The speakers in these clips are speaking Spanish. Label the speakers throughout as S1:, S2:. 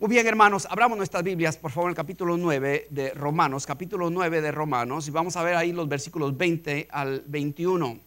S1: Muy bien, hermanos, abramos nuestras Biblias, por favor, en el capítulo 9 de Romanos, capítulo 9 de Romanos, y vamos a ver ahí los versículos 20 al 21,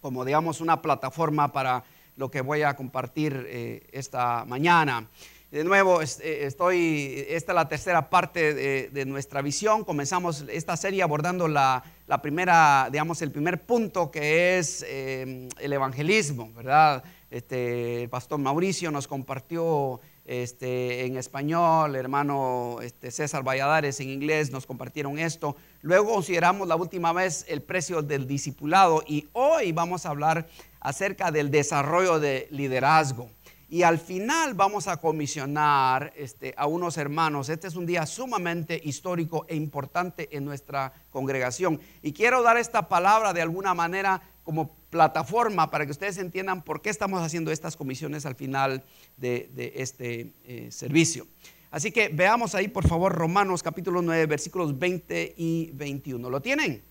S1: como digamos una plataforma para lo que voy a compartir eh, esta mañana. De nuevo, eh, estoy, esta es la tercera parte de, nuestra visión. Comenzamos esta serie abordando la, primera, digamos, el primer punto que es eh, el evangelismo, ¿verdad? Este, el pastor Mauricio nos compartió este, en español, hermano este, César Valladares en inglés nos compartieron esto. Luego consideramos la última vez el precio del discipulado y hoy vamos a hablar acerca del desarrollo de liderazgo. Y al final vamos a comisionar este, a unos hermanos. Este es un día sumamente histórico e importante en nuestra congregación. Y quiero dar esta palabra de alguna manera como plataforma para que ustedes entiendan por qué estamos haciendo estas comisiones al final de, este eh, servicio. Así que veamos ahí, por favor, Romanos capítulo 9, versículos 20 y 21. ¿Lo tienen?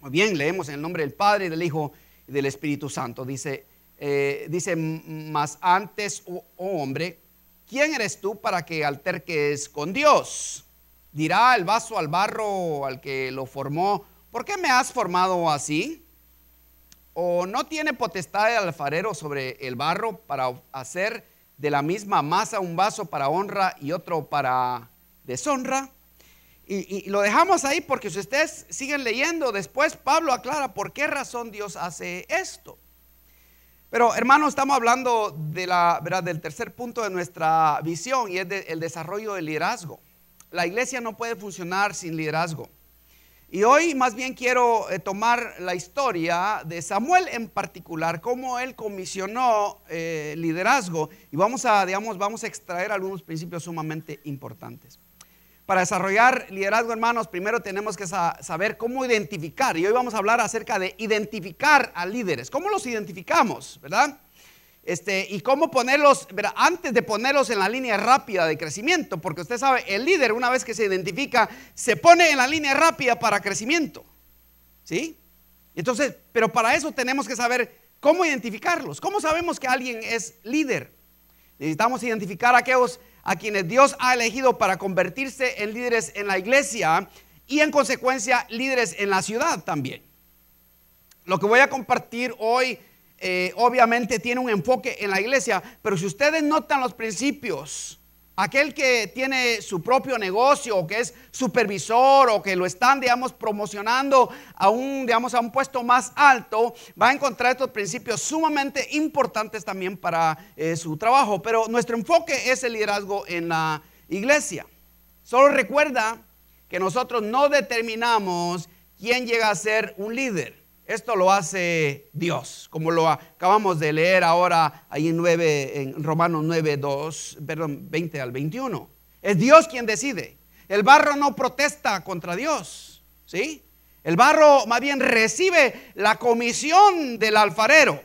S1: Muy bien, leemos en el nombre del Padre, del Hijo y del Espíritu Santo. Dice, eh, dice más antes, oh, oh hombre, ¿quién eres tú para que alterques con Dios? Dirá el vaso al barro al que lo formó, ¿por qué me has formado así? ¿O no tiene potestad el alfarero sobre el barro para hacer de la misma masa un vaso para honra y otro para deshonra? Y, lo dejamos ahí porque si ustedes siguen leyendo, después Pablo aclara por qué razón Dios hace esto. Pero hermanos estamos hablando de la, ¿verdad? del tercer punto de nuestra visión y es el desarrollo del liderazgo. La iglesia no puede funcionar sin liderazgo. Y hoy más bien quiero eh, tomar la historia de Samuel en particular, cómo él comisionó eh, liderazgo y vamos a, digamos, vamos a extraer algunos principios sumamente importantes. Para desarrollar liderazgo, hermanos, primero tenemos que saber cómo identificar. Y hoy vamos a hablar acerca de identificar a líderes. ¿Cómo los identificamos, verdad? Este, y cómo ponerlos, antes de ponerlos en la línea rápida de crecimiento, porque usted sabe, el líder una vez que se identifica, se pone en la línea rápida para crecimiento. ¿Sí? Entonces, pero para eso tenemos que saber cómo identificarlos, cómo sabemos que alguien es líder. Necesitamos identificar a aquellos a quienes Dios ha elegido para convertirse en líderes en la iglesia y en consecuencia líderes en la ciudad también. Lo que voy a compartir hoy eh, obviamente tiene un enfoque en la iglesia, pero si ustedes notan los principios, aquel que tiene su propio negocio o que es supervisor o que lo están, digamos, promocionando a un, digamos, a un puesto más alto, va a encontrar estos principios sumamente importantes también para eh, su trabajo. Pero nuestro enfoque es el liderazgo en la iglesia. Solo recuerda que nosotros no determinamos quién llega a ser un líder. Esto lo hace Dios, como lo acabamos de leer ahora ahí en, 9, en Romanos 9, 2, perdón, 20 al 21. Es Dios quien decide. El barro no protesta contra Dios, ¿sí? El barro más bien recibe la comisión del alfarero.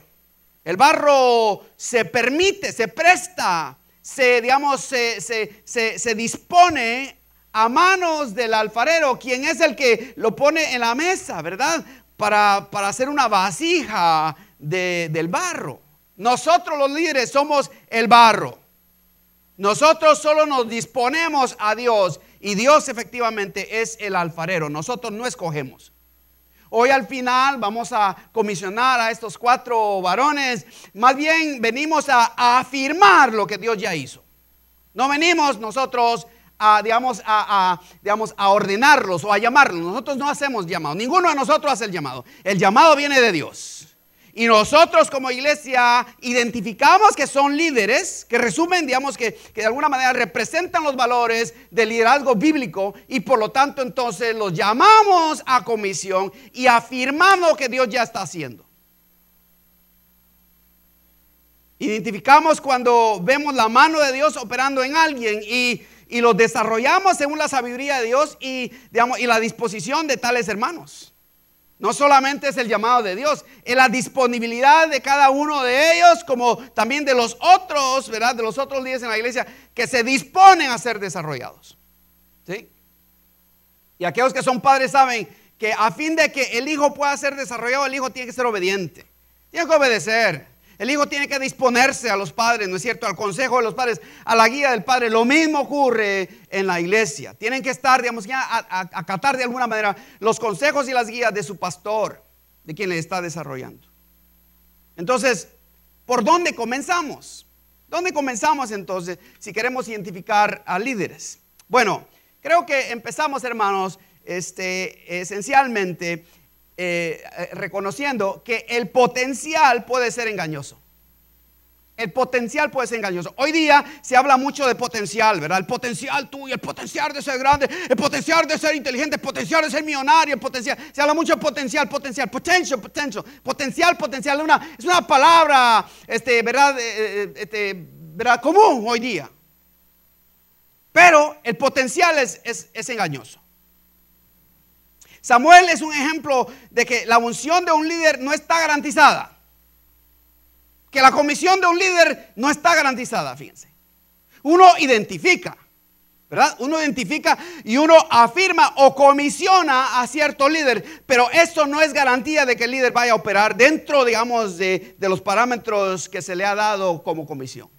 S1: El barro se permite, se presta, se, digamos, se dispone a manos del alfarero, quien es el que lo pone en la mesa, ¿verdad? para, hacer una vasija del barro. Nosotros los líderes somos el barro. Nosotros solo nos disponemos a Dios y Dios efectivamente es el alfarero. Nosotros no escogemos. Hoy al final vamos a comisionar a estos cuatro varones. Más bien venimos a, afirmar lo que Dios ya hizo. No venimos nosotros a, digamos, a, digamos, a ordenarlos o a llamarlos. Nosotros no hacemos llamado. Ninguno de nosotros hace el llamado. El llamado viene de Dios. Y nosotros como iglesia identificamos que son líderes, que resumen, digamos, que, que, de alguna manera representan los valores del liderazgo bíblico y por lo tanto entonces los llamamos a comisión y afirmamos que Dios ya está haciendo. Identificamos cuando vemos la mano de Dios operando en alguien y y los desarrollamos según la sabiduría de Dios y, digamos, y la disposición de tales hermanos. No solamente es el llamado de Dios, es la disponibilidad de cada uno de ellos, como también de los otros, ¿verdad? De los otros líderes en la iglesia que se disponen a ser desarrollados. ¿Sí? Y aquellos que son padres saben que a fin de que el hijo pueda ser desarrollado, el hijo tiene que ser obediente, tiene que obedecer. El hijo tiene que disponerse a los padres, ¿no es cierto? Al consejo de los padres, a la guía del padre. Lo mismo ocurre en la iglesia. Tienen que estar, digamos, ya a, acatar de alguna manera los consejos y las guías de su pastor, de quien le está desarrollando. Entonces, ¿por dónde comenzamos? ¿Dónde comenzamos entonces si queremos identificar a líderes? Bueno, creo que empezamos, hermanos, este, esencialmente eh, eh, reconociendo que el potencial puede ser engañoso. El potencial puede ser engañoso. Hoy día se habla mucho de potencial, ¿verdad? El potencial tuyo, el potencial de ser grande, el potencial de ser inteligente, el potencial de ser millonario, el potencial. Se habla mucho de potencial, potencial, potencial potencial, potencial, potencial. Una, es una palabra, este, ¿verdad? Eh, este, ¿verdad? Común hoy día. Pero el potencial es, es engañoso. Samuel es un ejemplo de que la unción de un líder no está garantizada. Que la comisión de un líder no está garantizada, fíjense. Uno identifica, ¿verdad? Uno identifica y uno afirma o comisiona a cierto líder, pero esto no es garantía de que el líder vaya a operar dentro, digamos, de los parámetros que se le ha dado como comisión.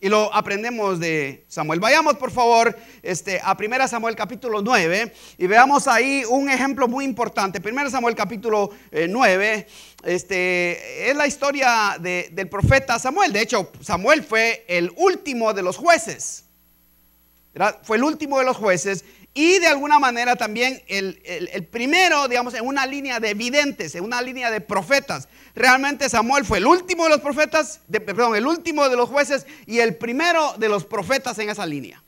S1: Y lo aprendemos de Samuel. Vayamos por favor este, a 1 Samuel capítulo 9 y veamos ahí un ejemplo muy importante. 1 Samuel capítulo 9 eh, este, es la historia del profeta Samuel. De hecho, Samuel fue el último de los jueces. Fue el último de los jueces y de alguna manera también el, primero, digamos, en una línea de videntes, en una línea de profetas. Realmente Samuel fue el último de los profetas, perdón, el último de los jueces y el primero de los profetas en esa línea.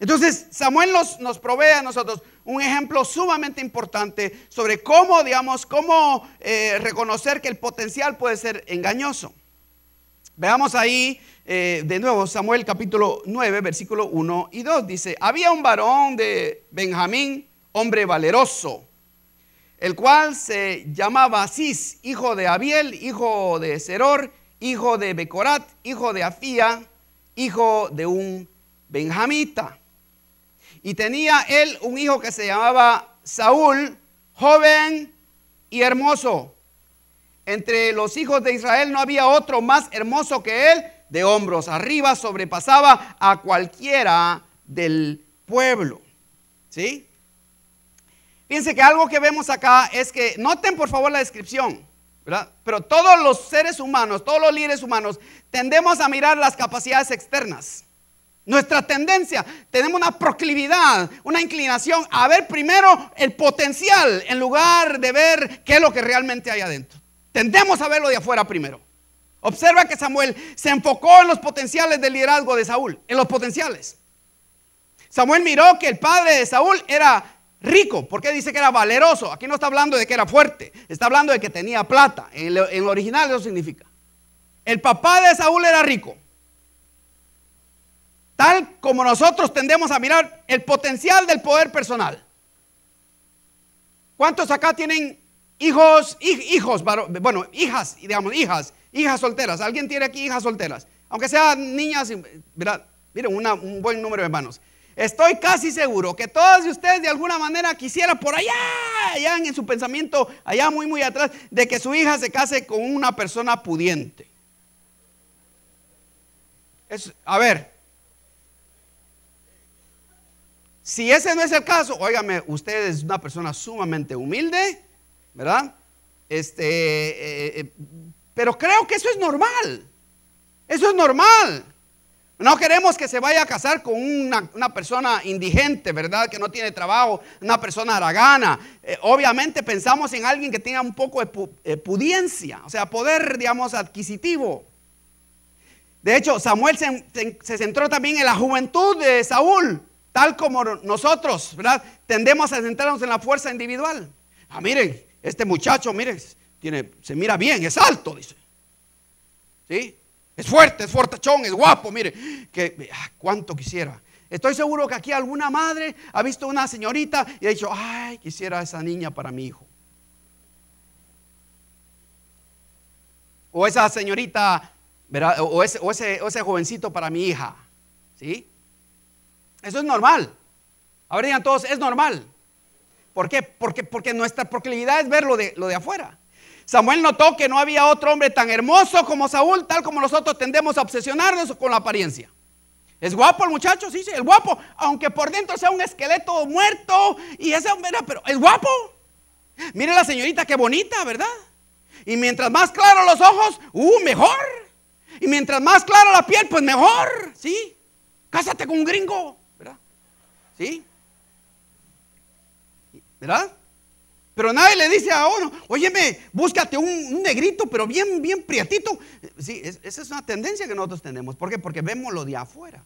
S1: Entonces, Samuel nos, nos provee a nosotros un ejemplo sumamente importante sobre cómo, digamos, cómo eh, reconocer que el potencial puede ser engañoso. Veamos ahí eh, de nuevo, Samuel capítulo 9, versículo 1 y 2. Dice, había un varón de Benjamín, hombre valeroso, el cual se llamaba Asís, hijo de Abiel, hijo de Seror, hijo de Becorat, hijo de Afía, hijo de un benjamita. Y tenía él un hijo que se llamaba Saúl, joven y hermoso. Entre los hijos de Israel no había otro más hermoso que él, de hombros arriba, sobrepasaba a cualquiera del pueblo. ¿Sí? Fíjense que algo que vemos acá es que, noten por favor la descripción, Pero todos los seres humanos, todos los líderes humanos, tendemos a mirar las capacidades externas. Nuestra tendencia, tenemos una proclividad, una inclinación a ver primero el potencial en lugar de ver qué es lo que realmente hay adentro. Tendemos a verlo de afuera primero. Observa que Samuel se enfocó en los potenciales del liderazgo de Saúl, en los potenciales. Samuel miró que el padre de Saúl era rico, porque dice que era valeroso. Aquí no está hablando de que era fuerte, está hablando de que tenía plata. En lo, original eso significa. El papá de Saúl era rico. Tal como nosotros tendemos a mirar el potencial del poder personal. ¿Cuántos acá tienen hijos, hijos, bueno, hijas, digamos, hijas Hijas solteras, ¿alguien tiene aquí hijas solteras? Aunque sean niñas, ¿verdad? Miren, un buen número de hermanos. Estoy casi seguro que todos ustedes de alguna manera quisieran por allá, allá en su pensamiento, allá muy, muy atrás, de que su hija se case con una persona pudiente. Es, a ver, si ese no es el caso, óigame, usted es una persona sumamente humilde, ¿verdad? Este, eh, eh, pero creo que eso es normal. Eso es normal. No queremos que se vaya a casar con una, persona indigente, ¿verdad? Que no tiene trabajo, una persona aragana. Eh, obviamente pensamos en alguien que tenga un poco de eh, pudiencia, o sea, poder, digamos, adquisitivo. De hecho, Samuel se centró también en la juventud de Saúl, tal como nosotros, ¿verdad? Tendemos a centrarnos en la fuerza individual. Ah, miren, este muchacho, miren, tiene, se mira bien, es alto, dice. ¿Sí? Es fuerte, es fortachón, es guapo, mire, que ah, cuánto quisiera. Estoy seguro que aquí alguna madre ha visto una señorita y ha dicho, ay, quisiera esa niña para mi hijo. O esa señorita, O, ese, o, ese, jovencito para mi hija. ¿Sí? Eso es normal. Ahora digan todos, es normal. ¿Por qué? Porque, nuestra proclividad es ver de, lo de afuera. Samuel notó que no había otro hombre tan hermoso como Saúl, tal como nosotros tendemos a obsesionarnos con la apariencia. Es guapo el muchacho, sí, sí, es guapo, aunque por dentro sea un esqueleto muerto y ese hombre, pero es guapo. Mire la señorita, qué bonita, ¿verdad? Y mientras más claros los ojos, uh, mejor. Y mientras más clara la piel, pues mejor, ¿sí? Cásate con un gringo, ¿verdad? ¿Sí? ¿Verdad? Pero nadie le dice a uno, óyeme, búscate un, negrito, pero bien, bien prietito. Sí, esa es una tendencia que nosotros tenemos. ¿Por qué? Porque vemos lo de afuera.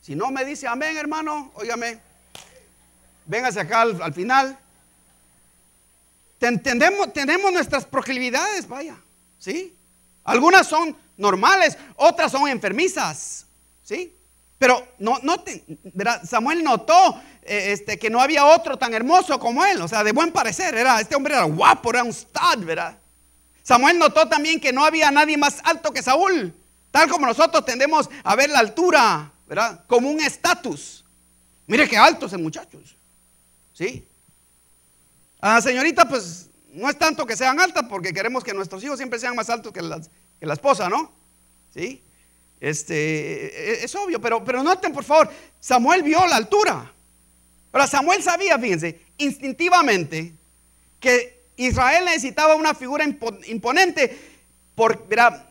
S1: Si no me dice amén, hermano, óigame, véngase acá al, final. tenemos, tenemos nuestras proclividades, vaya, ¿sí? Algunas son normales, otras son enfermizas, ¿sí? Pero no, Samuel notó eh, este, que no había otro tan hermoso como él, o sea, de buen parecer, era, este hombre era guapo, era un stud, ¿verdad? Samuel notó también que no había nadie más alto que Saúl, tal como nosotros tendemos a ver la altura, ¿verdad? Como un estatus. Mire qué altos es muchachos, ¿sí? A ah, señorita, pues no es tanto que sean altas porque queremos que nuestros hijos siempre sean más altos que, que la esposa, ¿no? ¿Sí? Este, e, e, es obvio, pero, pero noten por favor, Samuel vio la altura. Ahora, Samuel sabía, fíjense, instintivamente que Israel necesitaba una figura imponente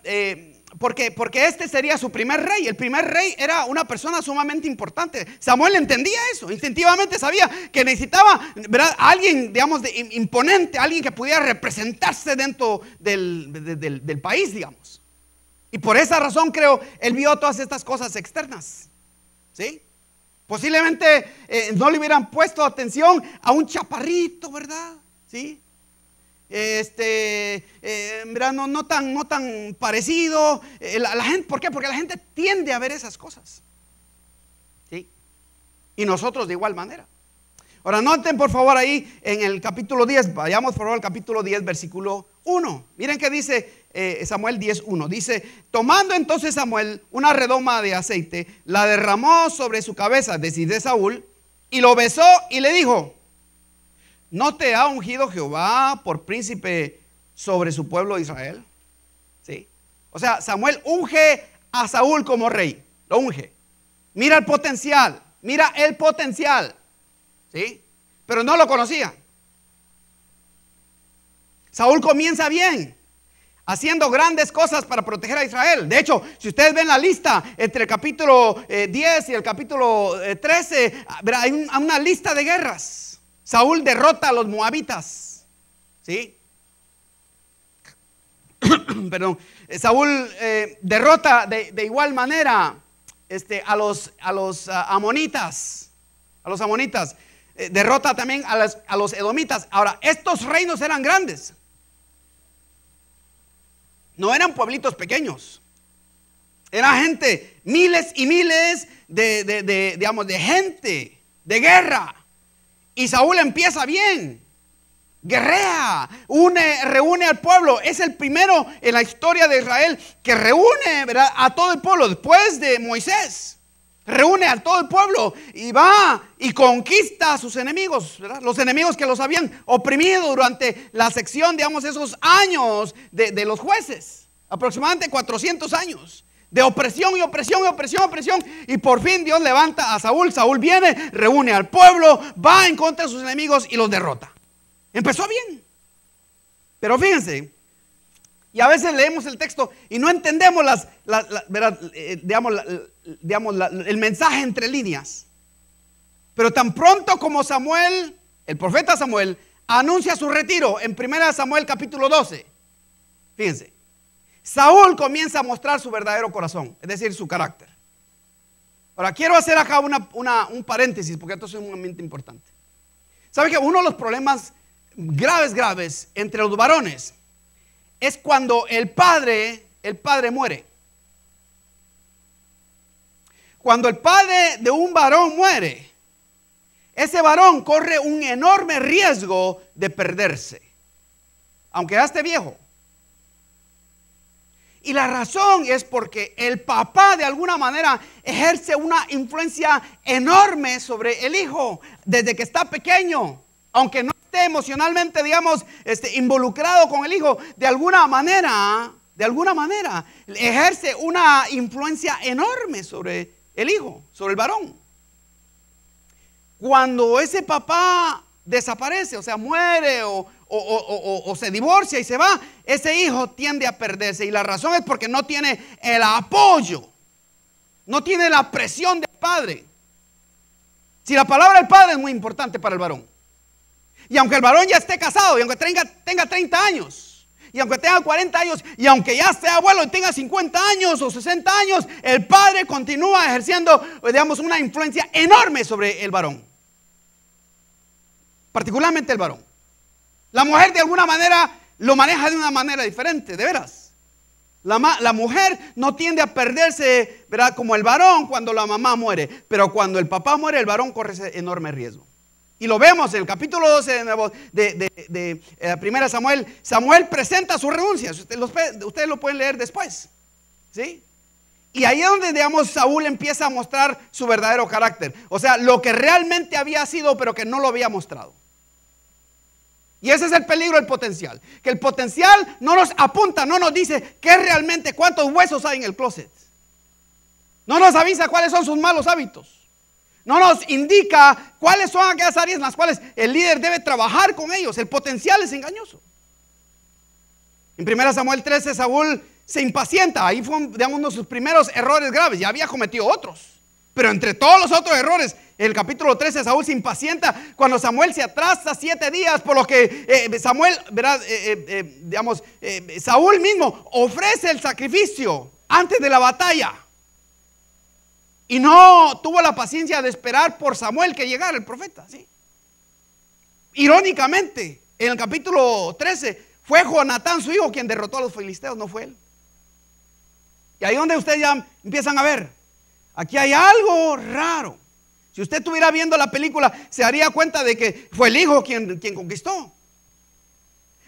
S1: eh, porque, porque este sería su primer rey. El primer rey era una persona sumamente importante. Samuel entendía eso, instintivamente sabía que necesitaba alguien, digamos, de, imponente, alguien que pudiera representarse dentro del país, digamos por esa razón creo, él vio todas estas cosas externas. ¿Sí? Posiblemente eh, no le hubieran puesto atención a un chaparrito, ¿verdad? ¿Sí? Este, eh, No, no, tan, no tan parecido. Eh, la, gente, ¿Por qué? Porque la gente tiende a ver esas cosas. ¿Sí? Y nosotros de igual manera. Ahora, noten por favor ahí en el capítulo 10, vayamos por favor al capítulo 10, versículo 1. Miren que dice, eh, Samuel 10.1. Dice, tomando entonces Samuel una redoma de aceite, la derramó sobre su cabeza, de Saúl, y lo besó y le dijo, ¿no te ha ungido Jehová por príncipe sobre su pueblo de Israel? ¿Sí? O sea, Samuel unge a Saúl como rey, lo unge. Mira el potencial, mira el potencial. ¿Sí? Pero no lo conocía. Saúl comienza bien, haciendo grandes cosas para proteger a Israel. De hecho, si ustedes ven la lista entre el capítulo 10 eh, y el capítulo 13, eh, hay una lista de guerras. Saúl derrota a los moabitas. ¿Sí? Perdón. Eh, Saúl derrota de, igual manera este, a los, a ah, amonitas. A los amonitas. derrota también a los edomitas. Ahora, estos reinos eran grandes no eran pueblitos pequeños. Era gente, miles y miles de, digamos, de gente, de guerra. Y Saúl empieza bien. Guerrea, une, reúne al pueblo. Es el primero en la historia de Israel que reúne a todo el pueblo después de Moisés reúne a todo el pueblo y va y conquista a sus enemigos, los enemigos que los habían oprimido durante la sección, digamos, esos años de, de los jueces, aproximadamente 400 años de opresión y opresión y opresión y opresión. Y por fin Dios levanta a Saúl. Saúl viene, reúne al pueblo, va en contra de sus enemigos y los derrota. Empezó bien. Pero fíjense, y a veces leemos el texto y no entendemos eh, eh, el mensaje entre líneas. Pero tan pronto como Samuel, el profeta Samuel, anuncia su retiro en 1 Samuel capítulo 12, fíjense, Saúl comienza a mostrar su verdadero corazón, es decir, su carácter. Ahora, quiero hacer acá un paréntesis porque esto es un momento importante. ¿Sabe que uno de los problemas graves, graves entre los varones es cuando el padre, el padre muere. Cuando el padre de un varón muere, ese varón corre un enorme riesgo de perderse, aunque ya esté viejo. Y la razón es porque el papá de alguna manera ejerce una influencia enorme sobre el hijo desde que está pequeño, aunque no emocionalmente, digamos, este, involucrado con el hijo, de alguna manera, de alguna manera, ejerce una influencia enorme sobre el hijo, sobre el varón. Cuando ese papá desaparece, o sea, muere o, o, se divorcia y se va, ese hijo tiende a perderse. Y la razón es porque no tiene el apoyo, no tiene la presión del padre. Si la palabra del padre es muy importante para el varón. Y aunque el varón ya esté casado, y aunque tenga, tenga 30 años, y aunque tenga 40 años, y aunque ya sea abuelo y tenga 50 años o 60 años, el padre continúa ejerciendo, digamos, una influencia enorme sobre el varón. Particularmente el varón. La mujer de alguna manera lo maneja de una manera diferente, de veras. La, la, mujer no tiende a perderse, ¿verdad? Como el varón cuando la mamá muere. Pero cuando el papá muere, el varón corre ese enorme riesgo. Y lo vemos en el capítulo 12 de, nuevo, de, de, eh, primera Samuel. Samuel presenta su renuncia. Ustedes, lo pueden leer después. ¿Sí? Y ahí es donde, digamos, Saúl empieza a mostrar su verdadero carácter. O sea, lo que realmente había sido, pero que no lo había mostrado. Y ese es el peligro del potencial. Que el potencial no nos apunta, no nos dice qué realmente, cuántos huesos hay en el closet. No nos avisa cuáles son sus malos hábitos no nos indica cuáles son aquellas áreas en las cuales el líder debe trabajar con ellos. El potencial es engañoso. En 1 Samuel 13, Saúl se impacienta. Ahí fue uno de sus primeros errores graves. Ya había cometido otros. Pero entre todos los otros errores, el capítulo 13, Saúl se impacienta cuando Samuel se atrasa siete días, por lo que eh, Samuel, eh, eh, digamos, Saúl mismo ofrece el sacrificio antes de la batalla. Y no tuvo la paciencia de esperar por Samuel que llegara el profeta. Irónicamente, en el capítulo 13, fue Jonatán su hijo quien derrotó a los filisteos, no fue él. Y ahí donde ustedes ya empiezan a ver, aquí hay algo raro. Si usted estuviera viendo la película, se daría cuenta de que fue el hijo quien, quien conquistó.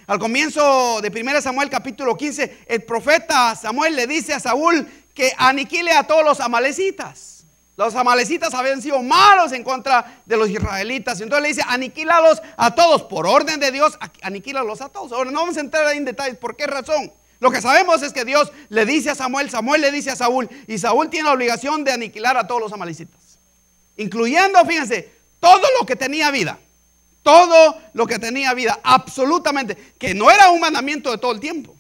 S1: Al comienzo de 1 Samuel capítulo 15, el profeta Samuel le dice a Saúl que aniquile a todos los amalecitas. Los amalecitas habían sido malos en contra de los israelitas. Entonces le dice, aniquílalos a todos. Por orden de Dios, aniquílalos a todos. Ahora no vamos a entrar en detalles. ¿Por qué razón? Lo que sabemos es que Dios le dice a Samuel, Samuel le dice a Saúl, y Saúl tiene la obligación de aniquilar a todos los amalecitas. Incluyendo, fíjense, todo lo que tenía vida. Todo lo que tenía vida, absolutamente. Que no era un mandamiento de todo el tiempo.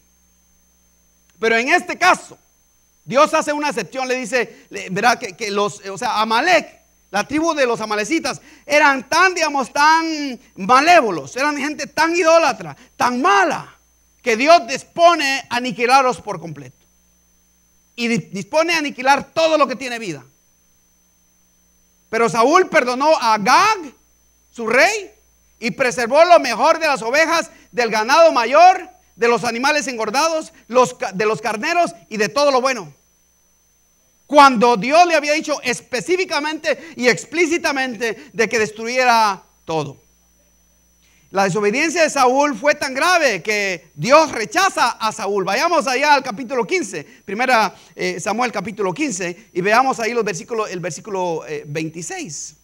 S1: Pero en este caso, Dios hace una excepción, le dice, ¿verdad? Que, los, o sea, Amalek, la tribu de los amalecitas, eran tan, digamos, tan malévolos, eran gente tan idólatra, tan mala, que Dios dispone a aniquilarlos por completo. Y dispone a aniquilar todo lo que tiene vida. Pero Saúl perdonó a Gag, su rey, y preservó lo mejor de las ovejas, del ganado mayor, de los animales engordados, los, de los carneros y de todo lo bueno. Cuando Dios le había dicho específicamente y explícitamente de que destruyera todo. La desobediencia de Saúl fue tan grave que Dios rechaza a Saúl. Vayamos allá al capítulo 15, primera eh, Samuel capítulo 15, y veamos ahí los versículos, el versículo 26. Eh,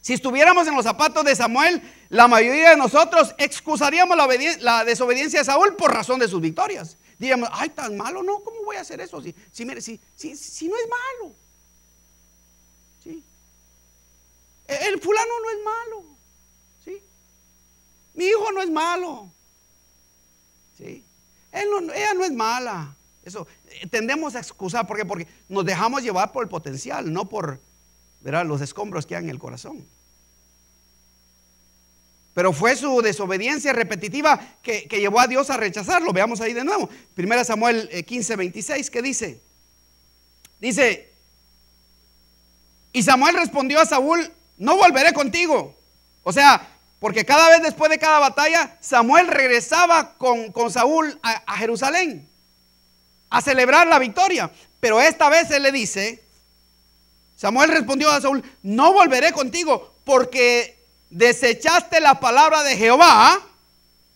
S1: si estuviéramos en los zapatos de Samuel, la mayoría de nosotros excusaríamos la, desobediencia de Saúl por razón de sus victorias digamos ay, tan malo, no, ¿cómo voy a hacer eso? Si, si, mire, si, si, no es malo. E, el, fulano no es malo. Mi hijo no es malo. no, ella no es mala. Eso, eh, tendemos a excusar, ¿por Porque nos dejamos llevar por el potencial, no por los escombros que hay en el corazón. Pero fue su desobediencia repetitiva que, llevó a Dios a rechazarlo. Veamos ahí de nuevo. Primera Samuel 15, eh, 26, ¿qué dice? Dice, y Samuel respondió a Saúl, no volveré contigo. O sea, porque cada vez después de cada batalla, Samuel regresaba con, Saúl a, a Jerusalén a celebrar la victoria. Pero esta vez él le dice, Samuel respondió a Saúl, no volveré contigo porque desechaste la palabra de Jehová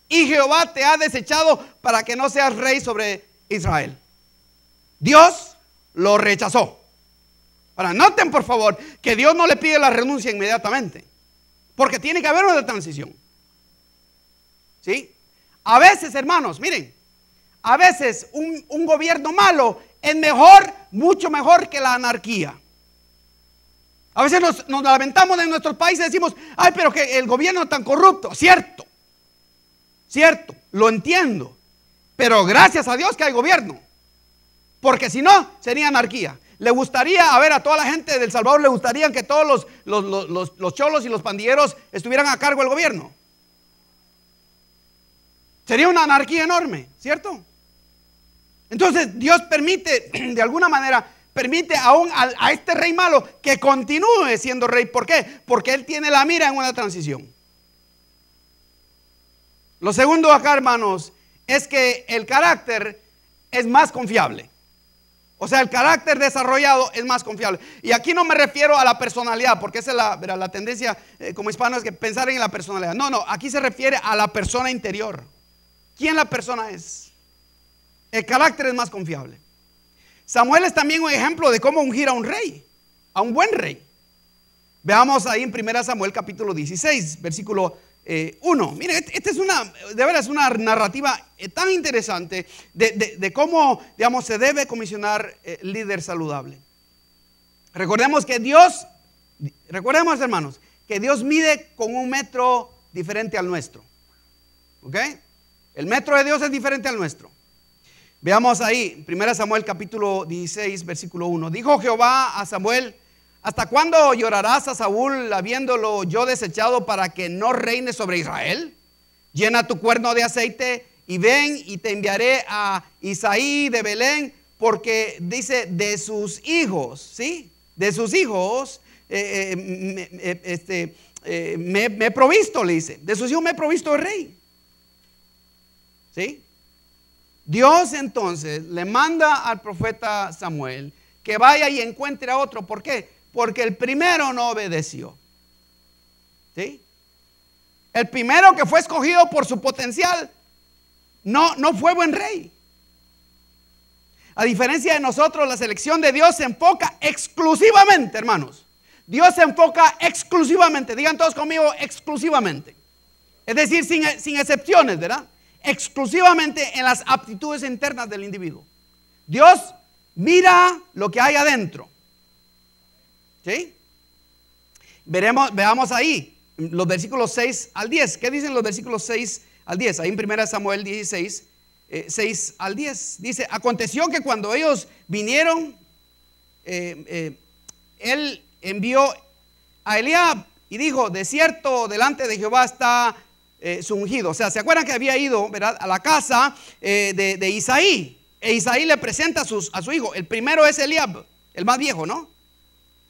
S1: y Jehová te ha desechado para que no seas rey sobre Israel. Dios lo rechazó. Ahora, noten por favor que Dios no le pide la renuncia inmediatamente, porque tiene que haber una transición. ¿Sí? A veces, hermanos, miren, a veces un gobierno malo es mejor, mucho mejor que la anarquía. A veces nos, lamentamos de nuestros países y decimos, ay, pero que el gobierno es tan corrupto. Cierto, cierto, lo entiendo. Pero gracias a Dios que hay gobierno. Porque si no, sería anarquía. Le gustaría, a ver, a toda la gente del Salvador le gustaría que todos los, los, los, cholos y los pandilleros estuvieran a cargo del gobierno. Sería una anarquía enorme, ¿cierto? Entonces Dios permite de alguna manera permite aún a, este rey malo que continúe siendo rey. ¿Por qué? Porque él tiene la mira en una transición. Lo segundo acá, hermanos, es que el carácter es más confiable. O sea, el carácter desarrollado es más confiable. Y aquí no me refiero a la personalidad, porque esa es la, tendencia eh, como hispanos que pensar en la personalidad. No, no, aquí se refiere a la persona interior. ¿Quién la persona es? El carácter es más confiable. Samuel es también un ejemplo de cómo ungir a un rey, a un buen rey. Veamos ahí en 1 Samuel capítulo 16, versículo 1. Eh, Mire, esta este es una, de veras, una narrativa eh, tan interesante de, cómo, digamos, se debe comisionar el eh, líder saludable. Recordemos que Dios, recordemos hermanos, que Dios mide con un metro diferente al nuestro. ¿Ok? El metro de Dios es diferente al nuestro. Veamos ahí, 1 Samuel capítulo 16, versículo 1. Dijo Jehová a Samuel, ¿hasta cuándo llorarás a Saúl habiéndolo yo desechado para que no reine sobre Israel? Llena tu cuerno de aceite y ven y te enviaré a Isaí de Belén porque dice de sus hijos, ¿sí? De sus hijos, eh, eh, eh, este, me, he provisto, le dice, de sus hijos me he provisto el rey. ¿Sí? Dios entonces le manda al profeta Samuel que vaya y encuentre a otro. ¿Por qué? Porque el primero no obedeció. ¿Sí? El primero que fue escogido por su potencial no, no fue buen rey. A diferencia de nosotros, la selección de Dios se enfoca exclusivamente, hermanos. Dios se enfoca exclusivamente, digan todos conmigo, exclusivamente. Es decir, sin, sin excepciones, ¿verdad? exclusivamente en las aptitudes internas del individuo. Dios mira lo que hay adentro. ¿Sí? Veremos, veamos ahí los versículos 6 al 10. ¿Qué dicen los versículos 6 al 10? Ahí en 1 Samuel 16, 6 eh, al 10. Dice, aconteció que cuando ellos vinieron, eh, eh, él envió a Eliab y dijo, de cierto, delante de Jehová está eh, ungido. O sea, ¿se acuerdan que había ido a la casa eh, de, Isaí? E Isaí le presenta a, a su hijo. El primero es Eliab, el más viejo, ¿no?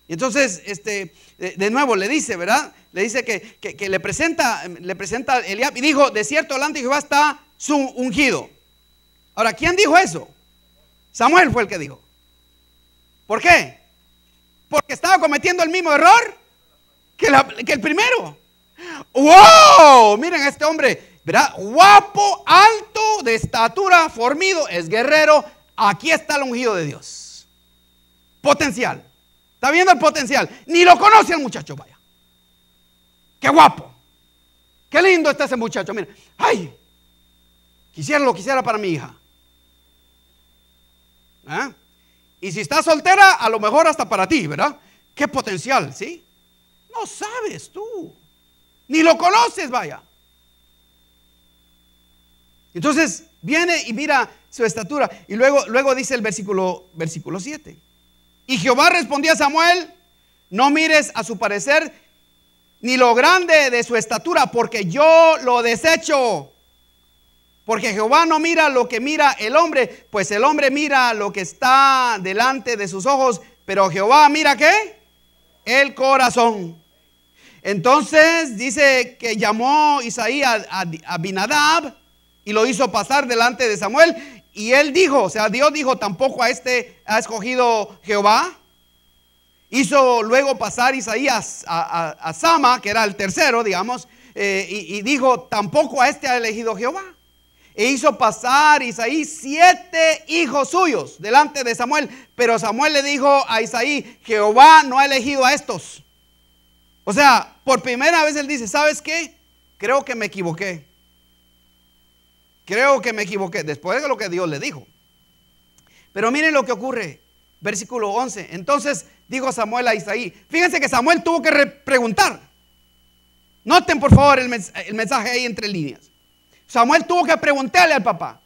S1: Y entonces, este, de nuevo le dice, ¿verdad? Le dice que, le presenta, le presenta Eliab y dijo, de cierto delante de Jehová está su ungido. Ahora, ¿quién dijo eso? Samuel fue el que dijo. ¿Por qué? Porque estaba cometiendo el mismo error que, que el primero. ¡Wow! Miren este hombre, ¿verdad? Guapo, alto, de estatura, formido, es guerrero. Aquí está el ungido de Dios. Potencial. Está viendo el potencial. Ni lo conoce el muchacho, vaya. Qué guapo. Qué lindo está ese muchacho. Mira, ay, quisiera lo quisiera para mi hija. ¿Ah? Y si está soltera, a lo mejor hasta para ti, ¿verdad? Qué potencial, ¿sí? No sabes tú. Ni lo conoces, vaya. Entonces viene y mira su estatura. Y luego, luego dice el versículo, versículo 7. Y Jehová respondió a Samuel, no mires a su parecer ni lo grande de su estatura, porque yo lo desecho. Porque Jehová no mira lo que mira el hombre, pues el hombre mira lo que está delante de sus ojos, pero Jehová mira qué? El corazón. Entonces dice que llamó Isaías a, Abinadab Binadab y lo hizo pasar delante de Samuel. Y él dijo, o sea, Dios dijo, tampoco a este ha escogido Jehová. Hizo luego pasar Isaías a, Sama, que era el tercero, digamos, eh, y, dijo, tampoco a este ha elegido Jehová. E hizo pasar Isaí siete hijos suyos delante de Samuel. Pero Samuel le dijo a Isaí, Jehová no ha elegido a estos. O sea, por primera vez él dice, ¿sabes qué? Creo que me equivoqué. Creo que me equivoqué, después de lo que Dios le dijo. Pero miren lo que ocurre, versículo 11. Entonces dijo Samuel a Isaí, fíjense que Samuel tuvo que preguntar. Noten por favor el, mensaje ahí entre líneas. Samuel tuvo que preguntarle al papá.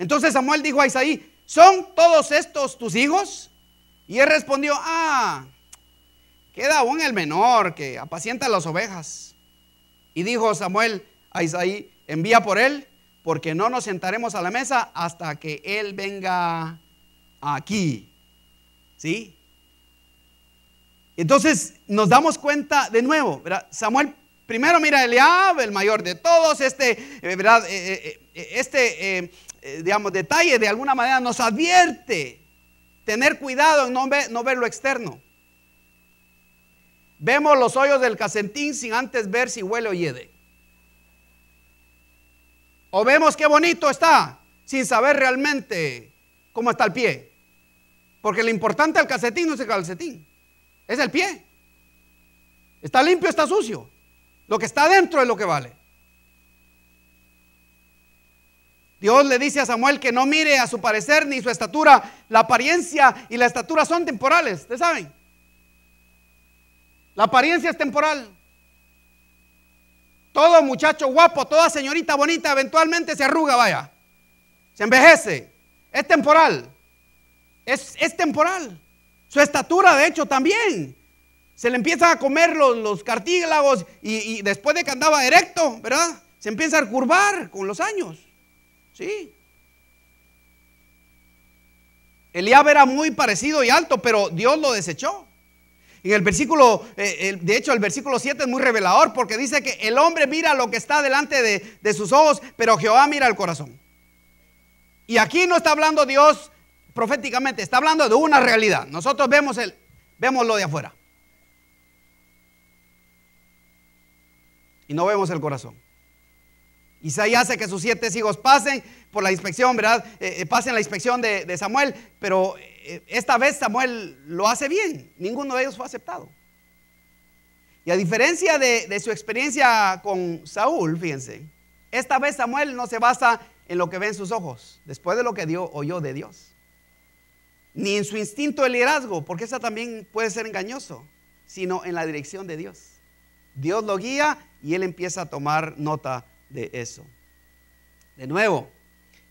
S1: Entonces Samuel dijo a Isaí, ¿son todos estos tus hijos? Y él respondió, ah, queda aún el menor que apacienta las ovejas. Y dijo Samuel a Isaí, envía por él, porque no nos sentaremos a la mesa hasta que él venga aquí. ¿Sí? Entonces nos damos cuenta de nuevo, Samuel, primero mira a Eliab, el mayor de todos, este, eh, ¿verdad? Eh, eh, este, digamos, detalle de alguna manera nos advierte tener cuidado en no ver lo externo. Vemos los hoyos del casentín sin antes ver si huele o hiede. O vemos qué bonito está sin saber realmente cómo está el pie. Porque lo importante del calcetín no es el calcetín, es el pie. Está limpio, está sucio. Lo que está dentro es lo que vale. Dios le dice a Samuel que no mire a su parecer ni su estatura. La apariencia y la estatura son temporales, ¿te saben? La apariencia es temporal. Todo muchacho guapo, toda señorita bonita eventualmente se arruga, vaya. Se envejece. Es temporal. Es, temporal. Su estatura, de hecho, también. Se le empiezan a comer los, los cartílagos y, después de que andaba erecto, ¿verdad? Se empieza a curvar con los años. Sí. Eliab era muy parecido y alto, pero Dios lo desechó. En el versículo, eh, de hecho, el versículo 7 es muy revelador porque dice que el hombre mira lo que está delante de, sus ojos, pero Jehová mira el corazón. Y aquí no está hablando Dios proféticamente, está hablando de una realidad. Nosotros vemos, el, vemos lo de afuera. Y no vemos el corazón. Isaías hace que sus siete hijos pasen por la inspección, ¿verdad? Eh, eh, pasen la inspección de Samuel, pero eh, esta vez Samuel lo hace bien, ninguno de ellos fue aceptado. Y a diferencia de, su experiencia con Saúl, fíjense, esta vez Samuel no se basa en lo que ve en sus ojos, después de lo que dio, oyó de Dios, ni en su instinto de liderazgo, porque esa también puede ser engañoso, sino en la dirección de Dios. Dios lo guía y él empieza a tomar nota de eso. De nuevo,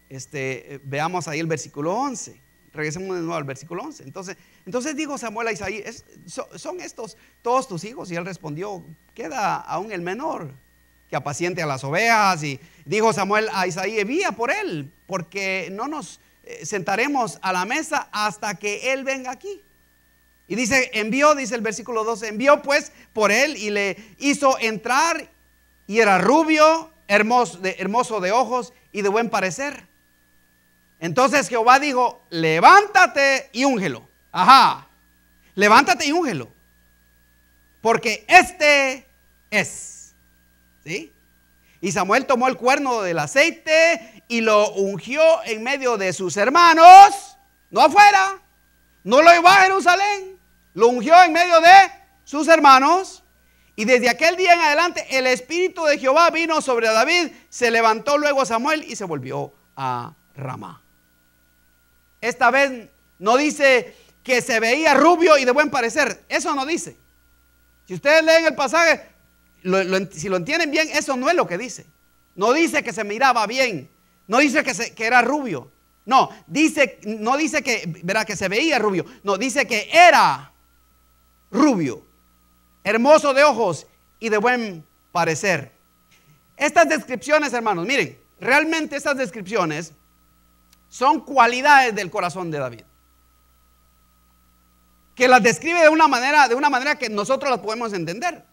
S1: este, eh, veamos ahí el versículo 11. Regresemos de nuevo al versículo 11. Entonces, entonces dijo Samuel a Isaí, ¿son estos todos tus hijos? Y él respondió, queda aún el menor que apaciente a las ovejas. Y dijo Samuel a Isaí, vía por él, porque no nos eh, sentaremos a la mesa hasta que él venga aquí. Y dice, envió, dice el versículo 12, envió pues por él y le hizo entrar y era rubio, hermoso de ojos y de buen parecer. Entonces Jehová dijo, levántate y úngelo. Ajá, levántate y úngelo. Porque este es. ¿Sí? Y Samuel tomó el cuerno del aceite y lo ungió en medio de sus hermanos, no afuera, no lo iba a Jerusalén, lo ungió en medio de sus hermanos. Y desde aquel día en adelante el Espíritu de Jehová vino sobre David, se levantó luego Samuel y se volvió a Ramá. Esta vez no dice que se veía rubio y de buen parecer. Eso no dice. Si ustedes leen el pasaje, si lo entienden bien, eso no es lo que dice. No dice que se miraba bien. No dice que, era rubio. No, dice, no dice que, que se veía rubio. No, dice que era rubio, hermoso de ojos y de buen parecer. Estas descripciones, hermanos, miren, realmente estas descripciones son cualidades del corazón de David. Que las describe de una manera, de una manera que nosotros las podemos entender.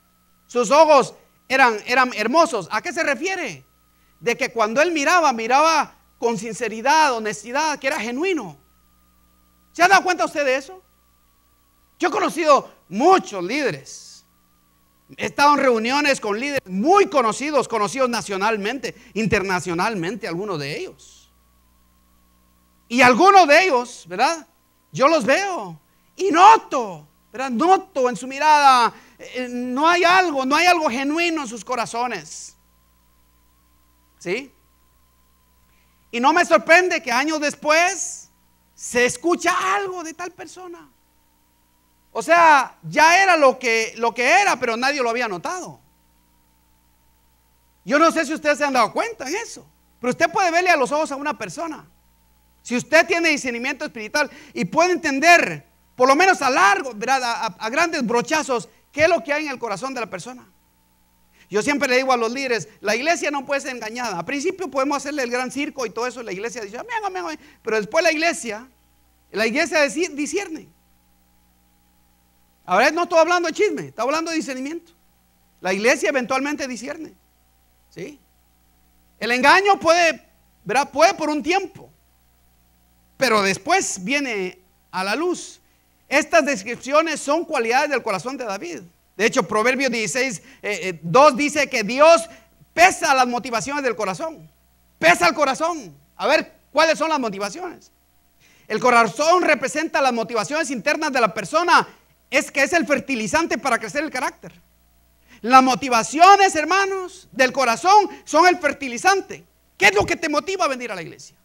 S1: Sus ojos eran, eran hermosos. ¿A qué se refiere? De que cuando él miraba, miraba con sinceridad, honestidad, que era genuino. ¿Se ha dado cuenta usted de eso? Yo he conocido muchos líderes. He estado en reuniones con líderes muy conocidos, conocidos nacionalmente, internacionalmente, algunos de ellos. Y algunos de ellos, ¿verdad? Yo los veo y noto, ¿verdad? Noto en su mirada, eh, no hay algo, no hay algo genuino en sus corazones. ¿Sí? Y no me sorprende que años después se escucha algo de tal persona. O sea, ya era lo que, lo que era, pero nadie lo había notado. Yo no sé si ustedes se han dado cuenta en eso, pero usted puede verle a los ojos a una persona si usted tiene discernimiento espiritual y puede entender, por lo menos a largo, A, grandes brochazos, qué es lo que hay en el corazón de la persona. Yo siempre le digo a los líderes, la iglesia no puede ser engañada. A principio podemos hacerle el gran circo y todo eso, la iglesia dice, pero después la iglesia, la iglesia discierne. Ahora no estoy hablando de chisme, estoy hablando de discernimiento. La iglesia eventualmente discierne. ¿sí? El engaño puede, ¿verdad? puede por un tiempo pero después viene a la luz. Estas descripciones son cualidades del corazón de David. De hecho, Proverbio 16, 2 eh, eh, dice que Dios pesa las motivaciones del corazón. Pesa el corazón. A ver, ¿cuáles son las motivaciones? El corazón representa las motivaciones internas de la persona. Es que es el fertilizante para crecer el carácter. Las motivaciones, hermanos, del corazón son el fertilizante. ¿Qué es lo que te motiva a venir a la iglesia?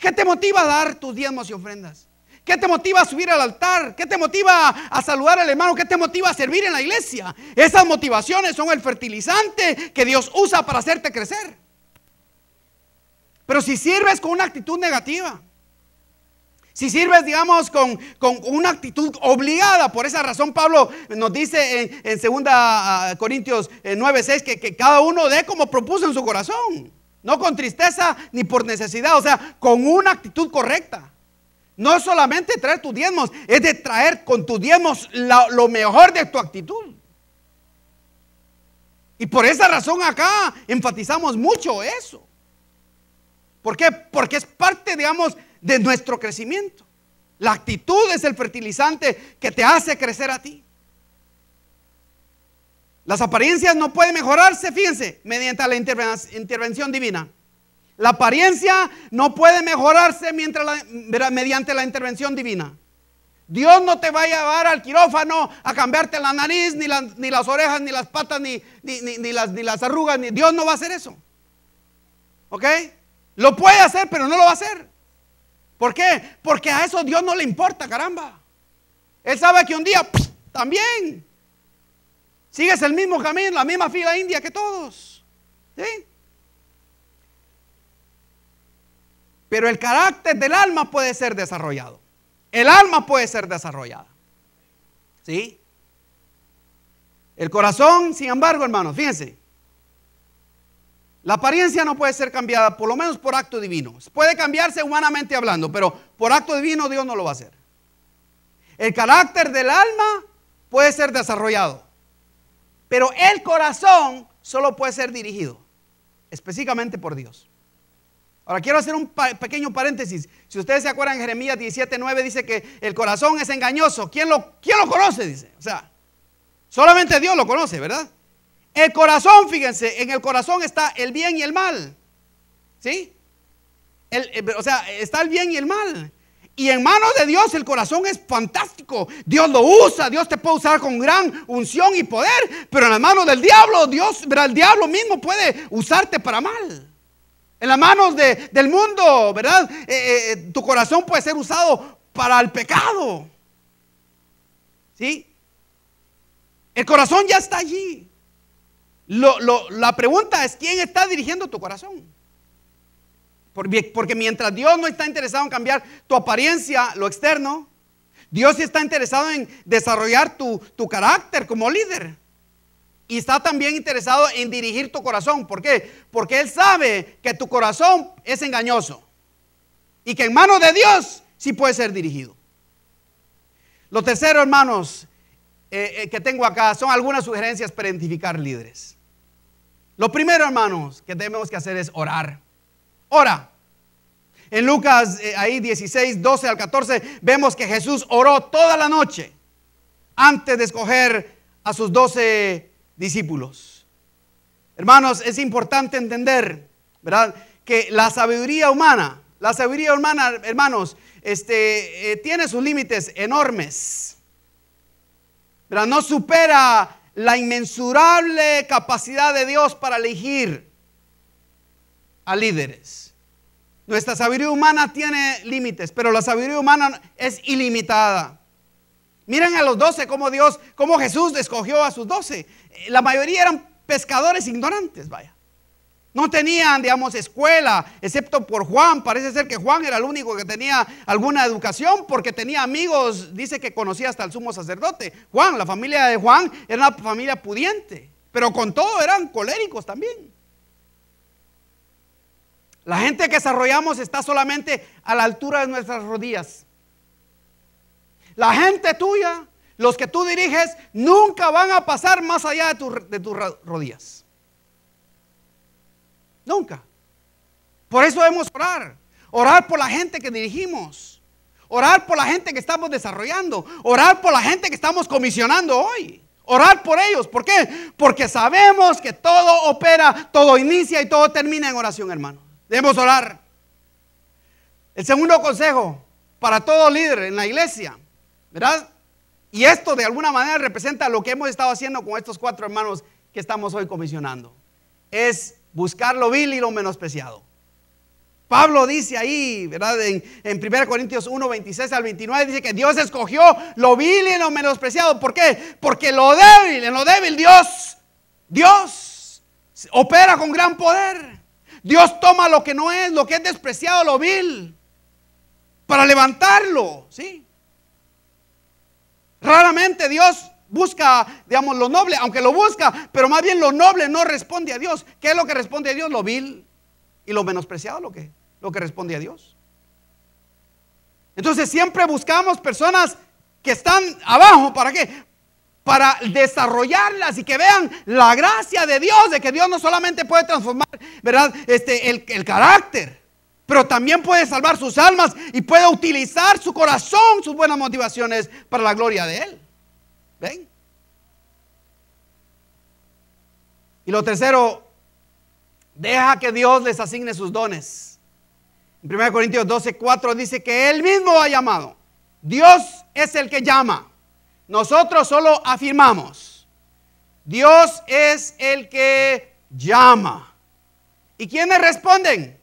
S1: ¿Qué te motiva a dar tus diezmos y ofrendas? ¿Qué te motiva a subir al altar? ¿Qué te motiva a saludar al hermano? ¿Qué te motiva a servir en la iglesia? Esas motivaciones son el fertilizante que Dios usa para hacerte crecer. Pero si sirves con una actitud negativa, si sirves, digamos, con, una actitud obligada, por esa razón Pablo nos dice en, en 2 ah, Corintios 9:6 eh, que, que cada uno dé como propuso en su corazón. No con tristeza ni por necesidad, o sea, con una actitud correcta. No es solamente traer tus diezmos, es de traer con tus diezmos lo, lo mejor de tu actitud. Y por esa razón acá enfatizamos mucho eso. ¿Por qué? Porque es parte, digamos, de nuestro crecimiento. La actitud es el fertilizante que te hace crecer a ti. Las apariencias no pueden mejorarse, fíjense, mediante la intervención divina. La apariencia no puede mejorarse mientras mediante la intervención divina. Dios no te va a llevar al quirófano a cambiarte la nariz, ni, las orejas, ni las patas, ni, ni las, arrugas. Ni, Dios no va a hacer eso. ¿Ok? Lo puede hacer, pero no lo va a hacer. ¿Por qué? Porque a eso Dios no le importa, caramba. Él sabe que un día también Sigues el mismo camino, la misma fila india que todos. ¿sí? Pero el carácter del alma puede ser desarrollado. El alma puede ser desarrollada. ¿Sí? El corazón, sin embargo, hermanos, fíjense. La apariencia no puede ser cambiada, por lo menos por acto divino. Puede cambiarse humanamente hablando, pero por acto divino Dios no lo va a hacer. El carácter del alma puede ser desarrollado. Pero el corazón solo puede ser dirigido, específicamente por Dios. Ahora quiero hacer un pequeño paréntesis. Si ustedes se acuerdan, Jeremías 17:9 dice que el corazón es engañoso. ¿Quién lo, lo conoce? Dice. O sea, solamente Dios lo conoce, ¿verdad? El corazón, fíjense, en el corazón está el bien y el mal. ¿Sí? Eh, o sea, está el bien y el mal. Y en manos de Dios el corazón es fantástico. Dios lo usa, Dios te puede usar con gran unción y poder, pero en las manos del diablo, Dios, el diablo mismo puede usarte para mal. En las manos del mundo, ¿verdad? Eh, eh, eh, tu corazón puede ser usado para el pecado. ¿Sí? El corazón ya está allí. la pregunta es, ¿quién está dirigiendo tu corazón? Porque mientras Dios no está interesado en cambiar tu apariencia, lo externo, Dios sí está interesado en desarrollar tu, carácter como líder. Y está también interesado en dirigir tu corazón. ¿Por qué? Porque Él sabe que tu corazón es engañoso. Y que en manos de Dios sí puede ser dirigido. Lo tercero, hermanos, eh, eh, que tengo acá son algunas sugerencias para identificar líderes. Lo primero, hermanos, que tenemos que hacer es orar ora. En Lucas eh, ahí 16, 12 al 14 vemos que Jesús oró toda la noche antes de escoger a sus doce discípulos. Hermanos, es importante entender, ¿verdad? Que la sabiduría humana, la sabiduría humana, hermanos, este, eh, tiene sus límites enormes. pero No supera la inmensurable capacidad de Dios para elegir líderes. Nuestra sabiduría humana tiene límites, pero la sabiduría humana es ilimitada. Miren a los doce, como Dios, como Jesús escogió a sus doce. Eh, la mayoría eran pescadores ignorantes, vaya. No tenían, digamos, escuela, excepto por Juan. Parece ser que Juan era el único que tenía alguna educación porque tenía amigos, dice que conocía hasta el sumo sacerdote. Juan, la familia de Juan era una familia pudiente, pero con todo eran coléricos también. La gente que desarrollamos está solamente a la altura de nuestras rodillas. La gente tuya, los que tú diriges, nunca van a pasar más allá de, tus rodillas. Nunca. Por eso debemos orar. Orar por la gente que dirigimos. Orar por la gente que estamos desarrollando. Orar por la gente que estamos comisionando hoy. Orar por ellos. ¿Por qué? Porque sabemos que todo opera, todo inicia y todo termina en oración, hermano. Debemos orar. El segundo consejo para todo líder en la iglesia, ¿verdad? Y esto de alguna manera representa lo que hemos estado haciendo con estos cuatro hermanos que estamos hoy comisionando. Es buscar lo vil y lo menospreciado. Pablo dice ahí, ¿verdad? En, en 1 Corintios 1, 26 al 29, dice que Dios escogió lo vil y lo menospreciado. ¿Por qué? Porque lo débil, en lo débil Dios, Dios opera con gran poder. Dios toma lo que no es, lo que es despreciado, lo vil, para levantarlo, ¿sí? Raramente Dios busca, digamos, lo noble, aunque lo busca, pero más bien lo noble no responde a Dios. ¿Qué es lo que responde a Dios? Lo vil y lo menospreciado, lo que, lo que responde a Dios. Entonces siempre buscamos personas que están abajo, ¿para qué? para desarrollarlas y que vean la gracia de Dios, de que Dios no solamente puede transformar, ¿verdad? Este, el, el carácter, pero también puede salvar sus almas y puede utilizar su corazón, sus buenas motivaciones para la gloria de Él. ¿Ven? Y lo tercero, deja que Dios les asigne sus dones. En 1 Corintios 12, 4 dice que Él mismo ha llamado. Dios es el que llama. Nosotros solo afirmamos. Dios es el que llama. ¿Y quiénes responden?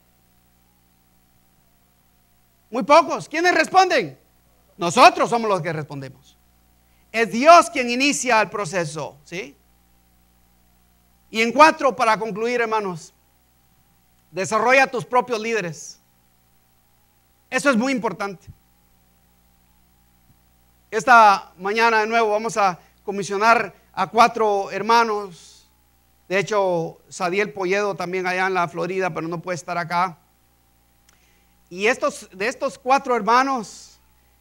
S1: Muy pocos. ¿Quiénes responden? Nosotros somos los que respondemos. Es Dios quien inicia el proceso, ¿sí? Y en cuatro, para concluir, hermanos, desarrolla tus propios líderes. Eso es muy importante. Esta mañana de nuevo vamos a comisionar a cuatro hermanos. De hecho, Sadiel Polledo también allá en la Florida, pero no puede estar acá. Y estos, de estos cuatro hermanos,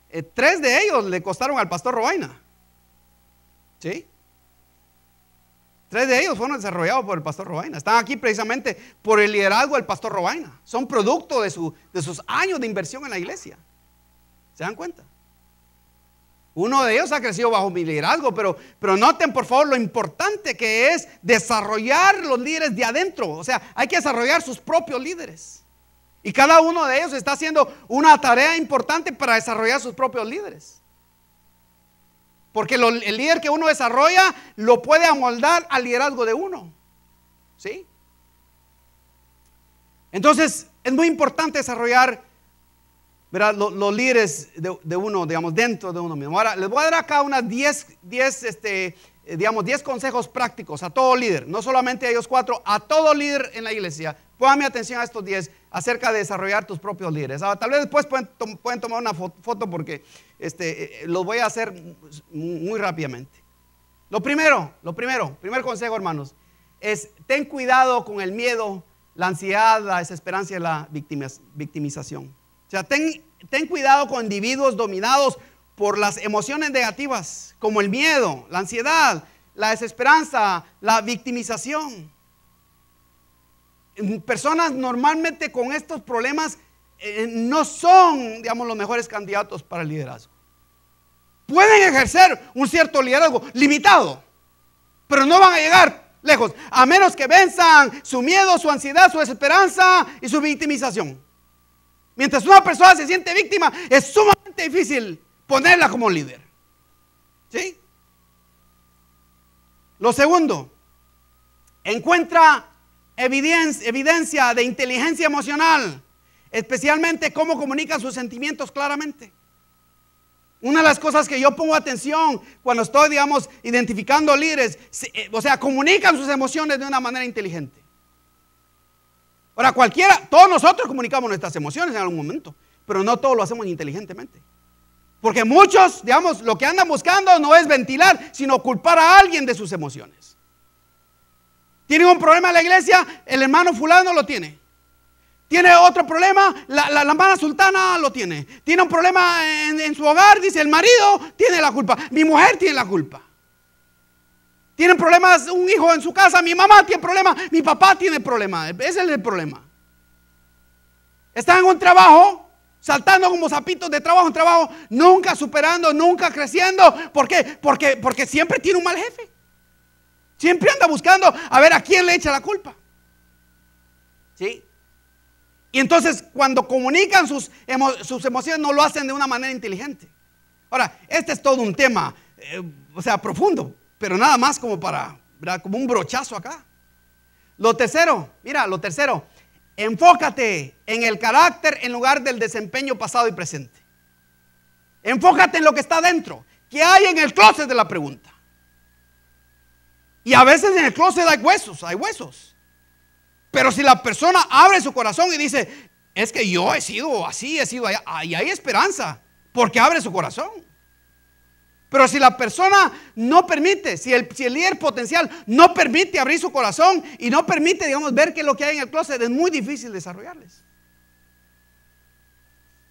S1: eh, tres de ellos le costaron al pastor Robaina. ¿Sí? Tres de ellos fueron desarrollados por el pastor Robaina. Están aquí precisamente por el liderazgo del pastor Robaina. Son producto de sus años de inversión en la iglesia. ¿Se dan cuenta? Uno de ellos ha crecido bajo mi liderazgo, pero, pero noten por favor lo importante que es desarrollar los líderes de adentro. O sea, hay que desarrollar sus propios líderes. Y cada uno de ellos está haciendo una tarea importante para desarrollar sus propios líderes. Porque el líder que uno desarrolla lo puede amoldar al liderazgo de uno. ¿Sí? Entonces, es muy importante desarrollar los, líderes de, uno, digamos, dentro de uno mismo. Ahora, les voy a dar acá unas 10, 10 este, eh, digamos, 10 consejos prácticos a todo líder, no solamente a ellos cuatro, a todo líder en la iglesia. mi atención a estos 10 acerca de desarrollar tus propios líderes. tal vez después pueden, tomar una foto porque este, eh, eh, los voy a hacer muy rápidamente. Lo primero, lo primero, primer consejo, hermanos, es ten cuidado con el miedo, la ansiedad, la desesperanza y la victimización. O sea, ten ten cuidado con individuos dominados por las emociones negativas, como el miedo, la ansiedad, la desesperanza, la victimización. Mm, personas normalmente con estos problemas eh, no son, digamos, los mejores candidatos para el liderazgo. Pueden ejercer un cierto liderazgo limitado, pero no van a llegar lejos, a menos que venzan su miedo, su ansiedad, su desesperanza y su victimización. Mientras una persona se siente víctima, es sumamente difícil ponerla como líder. ¿Sí? Lo segundo, encuentra evidencia, evidencia de inteligencia emocional, especialmente cómo comunican sus sentimientos claramente. Una de las cosas que yo pongo atención cuando estoy, digamos, identificando líderes, eh, o sea, comunican sus emociones de una manera inteligente. Ahora, cualquiera, todos nosotros comunicamos nuestras emociones en algún momento, pero no todos lo hacemos inteligentemente. Porque muchos, digamos, lo que andan buscando no es ventilar, sino culpar a alguien de sus emociones. Tiene un problema en la iglesia, el hermano fulano lo tiene. Tiene otro problema, la, la, hermana sultana lo tiene. Tiene un problema en su hogar, dice el marido, tiene la culpa. Mi mujer tiene la culpa. Tienen problemas un hijo en su casa, mi mamá tiene problemas, mi papá tiene problemas. Ese es el problema. Están en un trabajo, saltando como sapitos de trabajo en trabajo, nunca superando, nunca creciendo. ¿Por qué? Porque, siempre tiene un mal jefe. Siempre anda buscando a ver a quién le echa la culpa. ¿Sí? Y entonces cuando comunican sus, sus emociones no lo hacen de una manera inteligente. Ahora, este es todo un tema, eh, o sea, profundo pero nada más como para, como un brochazo acá. Lo tercero, mira, lo tercero, enfócate en el carácter en lugar del desempeño pasado y presente. Enfócate en lo que está dentro, que hay en el closet de la pregunta. Y a veces en el closet hay huesos, hay huesos. Pero si la persona abre su corazón y dice, es que yo he sido así, he sido allá, ahí hay esperanza, porque abre su corazón. Pero si la persona no permite, si el, líder potencial no permite abrir su corazón y no permite, digamos, ver qué es lo que hay en el closet, es muy difícil desarrollarles.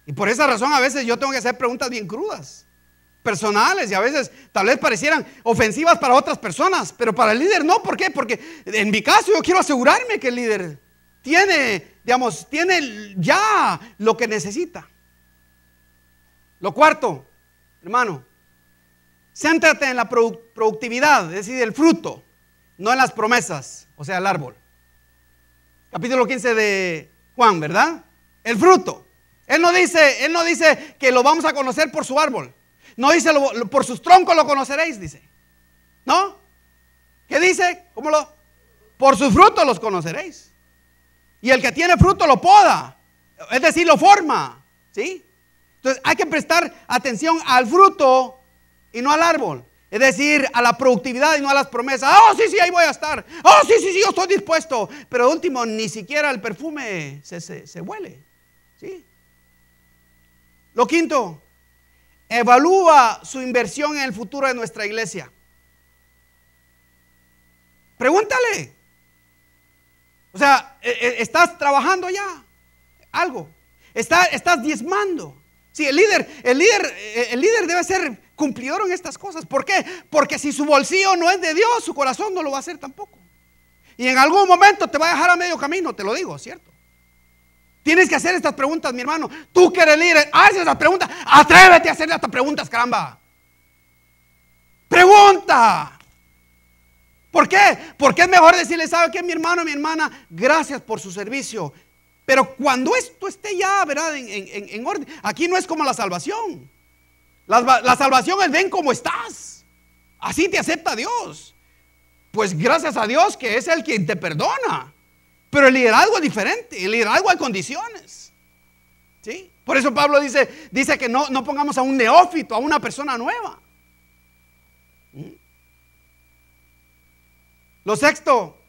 S1: Y por esa razón a veces yo tengo que hacer preguntas bien crudas, personales, y a veces tal vez parecieran ofensivas para otras personas, pero para el líder no. ¿Por qué? Porque en mi caso yo quiero asegurarme que el líder tiene, digamos, tiene ya lo que necesita. Lo cuarto, hermano, Céntrate en la productividad, es decir, el fruto, no en las promesas, o sea, el árbol. Capítulo 15 de Juan, ¿verdad? El fruto. Él no dice, él no dice que lo vamos a conocer por su árbol. No dice por sus troncos lo conoceréis, dice. ¿No? ¿Qué dice? ¿Cómo lo? Por sus frutos los conoceréis. Y el que tiene fruto lo poda, es decir, lo forma, ¿sí? Entonces, hay que prestar atención al fruto y no al árbol. Es decir, a la productividad y no a las promesas. Ah, oh, sí, sí, ahí voy a estar. Oh, sí, sí, sí, yo estoy dispuesto. Pero último, ni siquiera el perfume se, se, huele. Lo quinto, evalúa su inversión en el futuro de nuestra iglesia. Pregúntale. O sea, e, e, estás trabajando ya algo. Estás, estás diezmando. Sí, el líder, el líder, e, el líder debe ser cumplieron estas cosas. ¿Por qué? Porque si su bolsillo no es de Dios, su corazón no lo va a hacer tampoco. Y en algún momento te va a dejar a medio camino, te lo digo, ¿cierto? Tienes que hacer estas preguntas, mi hermano. Tú que eres líder, haz estas preguntas. Atrévete a hacerle estas preguntas, caramba. Pregunta. ¿Por qué? Porque es mejor decirle, ¿sabe qué, mi hermano, mi hermana? Gracias por su servicio. Pero cuando esto esté ya, ¿verdad? en orden. Aquí no es como la salvación. La, salvación es ven como estás. Así te acepta Dios. Pues gracias a Dios que es el quien te perdona. Pero el liderazgo es diferente. El liderazgo hay condiciones. ¿Sí? Por eso Pablo dice, dice que no, no pongamos a un neófito, a una persona nueva. Lo sexto,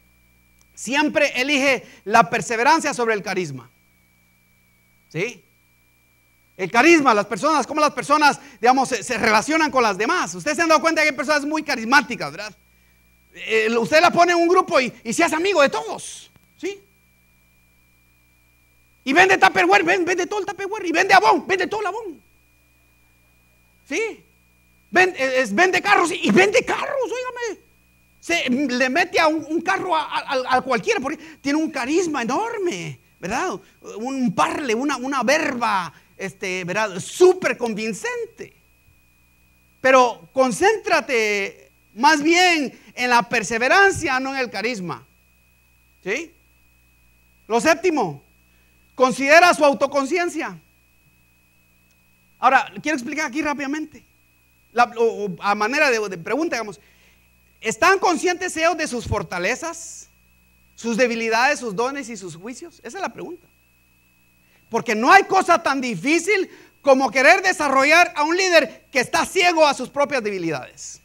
S1: siempre elige la perseverancia sobre el carisma. ¿Sí? El carisma, las personas, cómo las personas, digamos, se, relacionan con las demás. Ustedes se han dado cuenta que hay personas muy carismáticas, ¿verdad? Eh, usted la pone en un grupo y, se hace amigo de todos, ¿sí? Y vende Tupperware, vende, todo el Tupperware. Y vende abón, vende todo el abón. ¿Sí? Eh, vende, carros y vende carros, óigame. Se, le mete a un, carro a, cualquiera porque tiene un carisma enorme, ¿verdad? Un parle, una, una verba este, ¿verdad? Súper convincente. Pero concéntrate más bien en la perseverancia, no en el carisma. ¿Sí? Lo séptimo, considera su autoconciencia. Ahora, quiero explicar aquí rápidamente, a manera de, de pregunta, digamos, ¿están conscientes ellos de sus fortalezas, sus debilidades, sus dones y sus juicios? Esa es la pregunta. Porque no hay cosa tan difícil como querer desarrollar a un líder que está ciego a sus propias debilidades.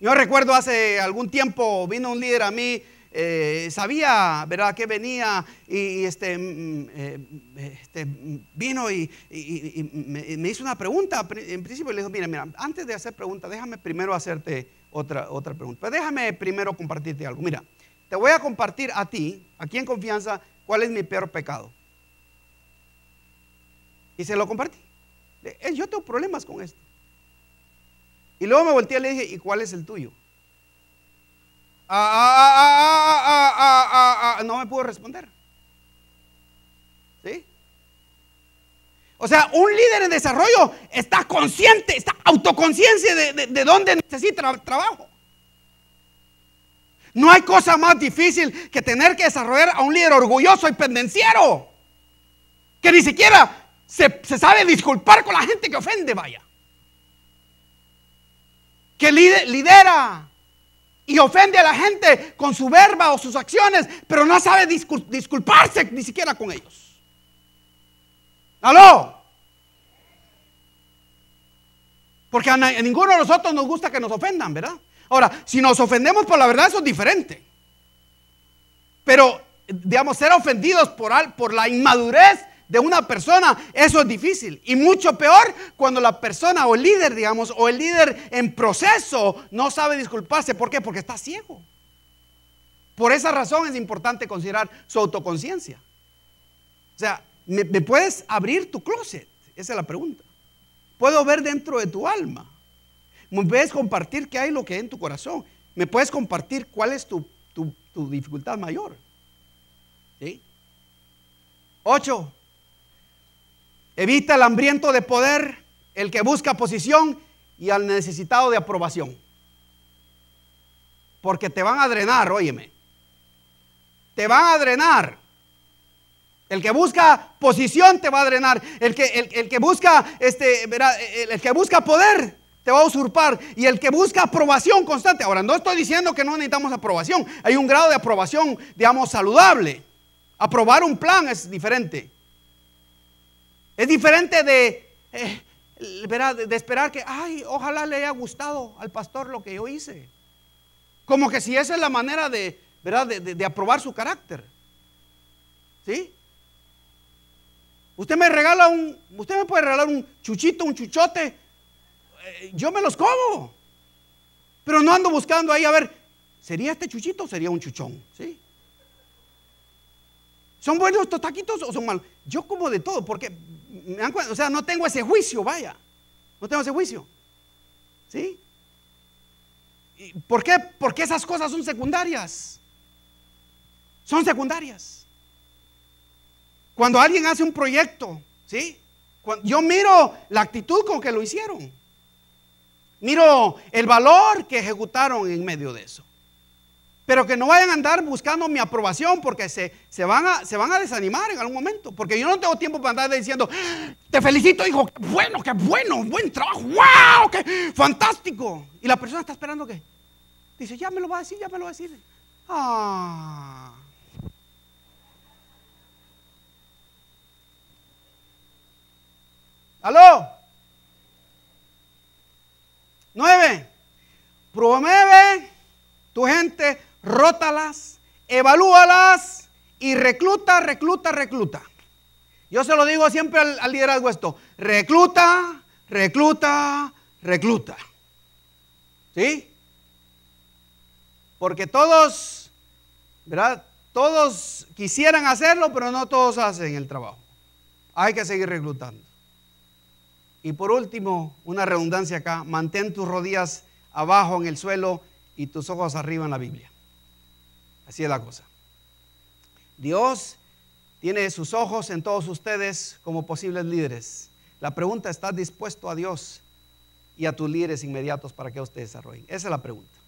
S1: Yo recuerdo hace algún tiempo vino un líder a mí, eh, sabía, ¿verdad?, que venía y, este, mm, eh, este, vino y, me, hizo una pregunta. En principio le dijo, mira, mira, antes de hacer pregunta, déjame primero hacerte otra, otra pregunta. déjame primero compartirte algo. Mira, te voy a compartir a ti, aquí en confianza, ¿Cuál es mi peor pecado? Y se lo compartí. Yo tengo problemas con esto. Y luego me volteé y le dije, ¿y cuál es el tuyo? no me pudo responder. ¿Sí? O sea, un líder en desarrollo está consciente, está autoconciencia de dónde necesita trabajo. No hay cosa más difícil que tener que desarrollar a un líder orgulloso y pendenciero. Que ni siquiera se, sabe disculpar con la gente que ofende, vaya. Que lidera y ofende a la gente con su verba o sus acciones, pero no sabe disculparse ni siquiera con ellos. ¿Aló? Porque a ninguno de nosotros nos gusta que nos ofendan, ¿verdad? Ahora, si nos ofendemos por la verdad, eso es diferente. Pero, digamos, ser ofendidos por, por la inmadurez de una persona, eso es difícil. Y mucho peor cuando la persona o el líder, digamos, o el líder en proceso no sabe disculparse. ¿Por qué? Porque está ciego. Por esa razón es importante considerar su autoconciencia. O sea, ¿me puedes abrir tu closet? Esa es la pregunta. ¿Puedo ver dentro de tu alma? Me puedes compartir qué hay lo que hay en tu corazón. Me puedes compartir cuál es tu, dificultad mayor. ¿Sí? Ocho. Evita el hambriento de poder, el que busca posición y al necesitado de aprobación. Porque te van a drenar, óyeme. Te van a drenar. El que busca posición te va a drenar. El que, el, que busca este, el que busca poder te va a usurpar. Y el que busca aprobación constante, ahora no estoy diciendo que no necesitamos aprobación, hay un grado de aprobación, digamos, saludable. Aprobar un plan es diferente. Es diferente de, eh, esperar que, ay, ojalá le haya gustado al pastor lo que yo hice. Como que si esa es la manera de, de aprobar su carácter. ¿Sí? Usted me regala un, usted me puede regalar un chuchito, un chuchote, eh, yo me los como. Pero no ando buscando ahí a ver, ¿sería este chuchito o sería un chuchón? ¿Sí? ¿Son buenos estos taquitos o son malos? Yo como de todo, porque, o sea, no tengo ese juicio, vaya. No tengo ese juicio. ¿Sí? ¿Por qué? Porque esas cosas son secundarias. Son secundarias. Cuando alguien hace un proyecto, ¿sí? yo miro la actitud con que lo hicieron. Miro el valor que ejecutaron en medio de eso. Pero que no vayan a andar buscando mi aprobación porque se, se, van a, se van a desanimar en algún momento. Porque yo no tengo tiempo para andar diciendo, ¡Ah! te felicito hijo, qué bueno, qué bueno, buen trabajo, wow, qué fantástico. Y la persona está esperando que dice, ya me lo va a decir, ya me lo va a decir. Ah. ¿Aló? Nueve, promueve tu gente, rótalas, evalúalas y recluta, recluta, recluta. Yo se lo digo siempre al, al liderazgo esto, recluta, recluta, recluta. ¿Sí? Porque todos, ¿verdad? Todos quisieran hacerlo, pero no todos hacen el trabajo. Hay que seguir reclutando. Y por último, una redundancia acá, mantén tus rodillas abajo en el suelo y tus ojos arriba en la Biblia. Así es la cosa. Dios tiene sus ojos en todos ustedes como posibles líderes. La pregunta, ¿estás dispuesto a Dios y a tus líderes inmediatos para que ustedes desarrollen? Esa es la pregunta.